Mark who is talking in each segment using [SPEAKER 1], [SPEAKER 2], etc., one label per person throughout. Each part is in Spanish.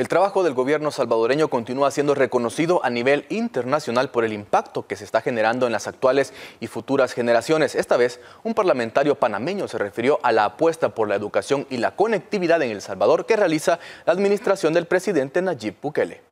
[SPEAKER 1] El trabajo del gobierno salvadoreño continúa siendo reconocido a nivel internacional por el impacto que se está generando en las actuales y futuras generaciones. Esta vez, un parlamentario panameño se refirió a la apuesta por la educación y la conectividad en El Salvador que realiza la administración del presidente Nayib Bukele.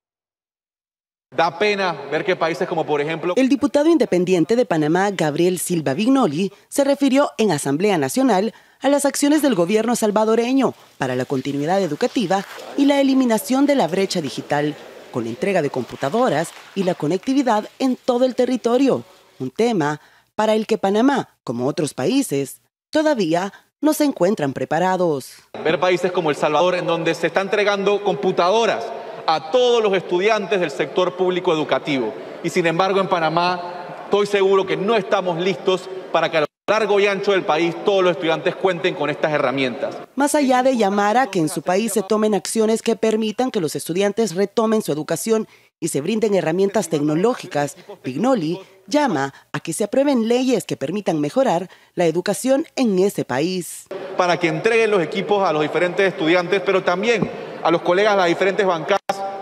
[SPEAKER 1] Da pena ver que países como por ejemplo...
[SPEAKER 2] El diputado independiente de Panamá, Gabriel Silva Vignoli, se refirió en Asamblea Nacional a las acciones del gobierno salvadoreño para la continuidad educativa y la eliminación de la brecha digital, con la entrega de computadoras y la conectividad en todo el territorio, un tema para el que Panamá, como otros países, todavía no se encuentran preparados.
[SPEAKER 3] Ver países como El Salvador, en donde se están entregando computadoras a todos los estudiantes del sector público educativo. Y sin embargo, en Panamá estoy seguro que no estamos listos para que a lo largo y ancho del país todos los estudiantes cuenten con estas herramientas.
[SPEAKER 2] Más allá de llamar a que en su país se tomen acciones que permitan que los estudiantes retomen su educación y se brinden herramientas tecnológicas, Pignoli llama a que se aprueben leyes que permitan mejorar la educación en ese
[SPEAKER 3] país. Para que entreguen los equipos a los diferentes estudiantes, pero también a los colegas de las diferentes bancadas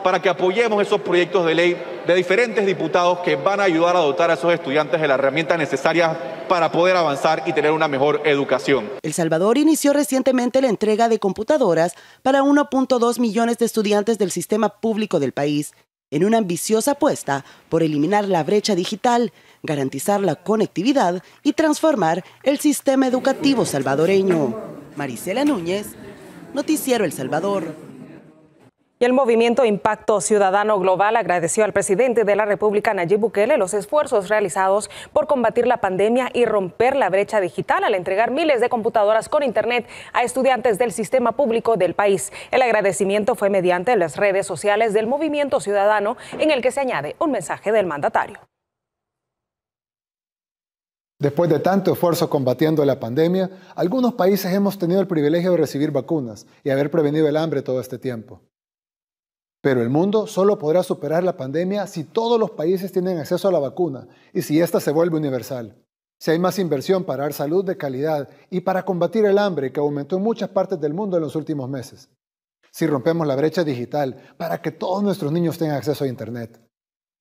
[SPEAKER 3] para que apoyemos esos proyectos de ley de diferentes diputados que van a ayudar a dotar a esos estudiantes de las herramientas necesarias para poder avanzar y tener una mejor educación.
[SPEAKER 2] El Salvador inició recientemente la entrega de computadoras para 1.2 millones de estudiantes del sistema público del país, en una ambiciosa apuesta por eliminar la brecha digital, garantizar la conectividad y transformar el sistema educativo salvadoreño.
[SPEAKER 4] Marisela Núñez, Noticiero El Salvador. Y el movimiento Impacto Ciudadano Global agradeció al presidente de la República, Nayib Bukele, los esfuerzos realizados por combatir la pandemia y romper la brecha digital al entregar miles de computadoras con Internet a estudiantes del sistema público del país. El agradecimiento fue mediante las redes sociales del movimiento ciudadano, en el que se añade un mensaje del mandatario.
[SPEAKER 5] Después de tanto esfuerzo combatiendo la pandemia, algunos países hemos tenido el privilegio de recibir vacunas y haber prevenido el hambre todo este tiempo. Pero el mundo solo podrá superar la pandemia si todos los países tienen acceso a la vacuna y si ésta se vuelve universal. Si hay más inversión para dar salud de calidad y para combatir el hambre que aumentó en muchas partes del mundo en los últimos meses. Si rompemos la brecha digital para que todos nuestros niños tengan acceso a Internet.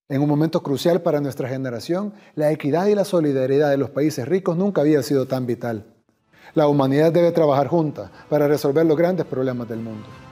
[SPEAKER 5] En un momento crucial para nuestra generación, la equidad y la solidaridad de los países ricos nunca había sido tan vital. La humanidad debe trabajar junta para resolver los grandes problemas del mundo.